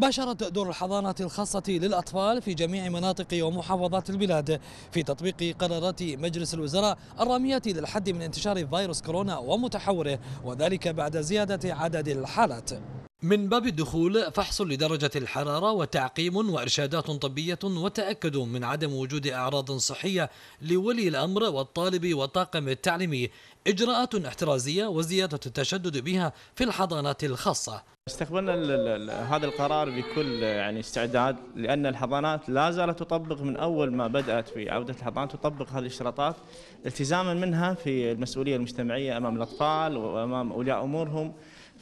باشرت دور الحضانات الخاصة للأطفال في جميع مناطق ومحافظات البلاد في تطبيق قرارات مجلس الوزراء الرامية للحد من انتشار فيروس كورونا ومتحوره وذلك بعد زيادة عدد الحالات من باب الدخول فحص لدرجة الحرارة وتعقيم وإرشادات طبية وتأكد من عدم وجود أعراض صحية لولي الأمر والطالب والطاقم التعليمي إجراءات احترازية وزيادة التشدد بها في الحضانات الخاصة استقبلنا هذا القرار بكل يعني استعداد لأن الحضانات لا زالت تطبق من أول ما بدأت في عودة الحضانات تطبق هذه الاشتراطات التزاما منها في المسؤولية المجتمعية أمام الأطفال وأمام أولياء أمورهم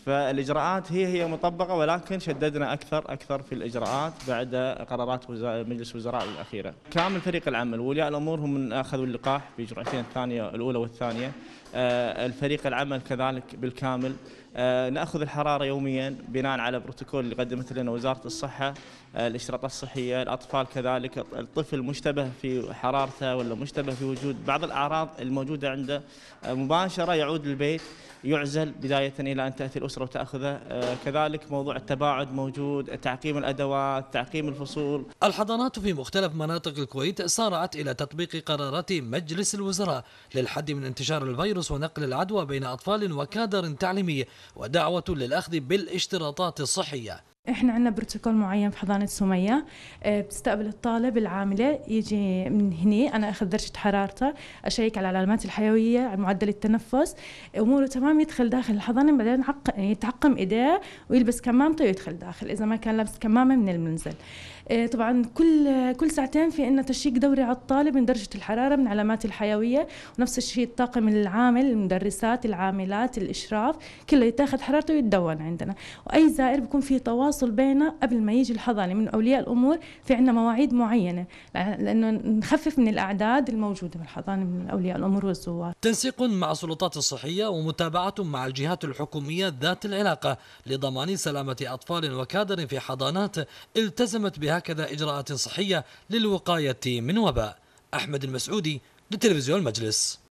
فالاجراءات هي هي مطبقه ولكن شددنا اكثر اكثر في الاجراءات بعد قرارات مجلس وزراء الاخيره. كامل فريق العمل وولياء الامور هم من اخذوا اللقاح في جرعتين الثانيه الاولى والثانيه. آه، الفريق العمل كذلك بالكامل آه، ناخذ الحراره يوميا بناء على بروتوكول اللي قدمته لنا وزاره الصحه آه، الاشراطات الصحيه الاطفال كذلك الطفل مشتبه في حرارته ولا مشتبه في وجود بعض الاعراض الموجوده عنده مباشره يعود للبيت يعزل بدايه الى ان تاتي الاسره وتاخذه آه، كذلك موضوع التباعد موجود تعقيم الادوات تعقيم الفصول الحضانات في مختلف مناطق الكويت سارعت الى تطبيق قرارات مجلس الوزراء للحد من انتشار الفيروس ونقل العدوى بين اطفال وكادر تعليمي ودعوه للاخذ بالاشتراطات الصحيه احنا عندنا بروتوكول معين في حضانه سميه آه، بتستقبل الطالب العامله يجي من هنا انا اخذ درجه حرارته اشيك على العلامات الحيويه على معدل التنفس اموره تمام يدخل داخل الحضانه بعدين يتعقم ايديه ويلبس كمامته ويدخل داخل اذا ما كان لابس كمامه من المنزل آه، طبعا كل كل ساعتين في عندنا تشيك دوري على الطالب من درجه الحراره من علامات الحيويه ونفس الشيء الطاقم العامل المدرسات العاملات الاشراف كله يتاخذ حرارته ويتدون عندنا واي زائر بيكون في تواصل التواصل بيننا قبل ما يجي الحضانه من اولياء الامور في عندنا مواعيد معينه لانه نخفف من الاعداد الموجوده بالحضانه من اولياء الامور والزوار تنسيق مع السلطات الصحيه ومتابعه مع الجهات الحكوميه ذات العلاقه لضمان سلامه اطفال وكادر في حضانات التزمت بهكذا اجراءات صحيه للوقايه من وباء احمد المسعودي لتلفزيون المجلس